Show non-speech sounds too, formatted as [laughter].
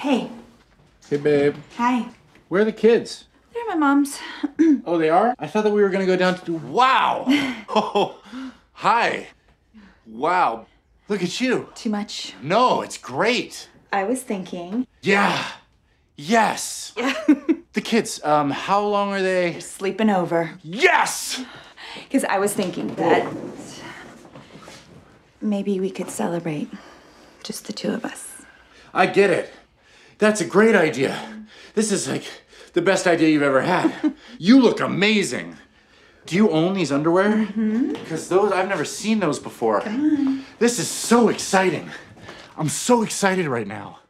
Hey. Hey, babe. Hi. Where are the kids? They're my mom's. [clears throat] oh, they are? I thought that we were going to go down to. Wow! [laughs] oh, hi. Wow. Look at you. Too much. No, it's great. I was thinking. Yeah. Yes. Yeah. [laughs] the kids, um, how long are they? They're sleeping over. Yes! Because I was thinking that maybe we could celebrate, just the two of us. I get it. That's a great idea. This is like the best idea you've ever had. [laughs] you look amazing. Do you own these underwear? Because mm-hmm. mm -hmm. those, I've never seen those before. This is so exciting. I'm so excited right now.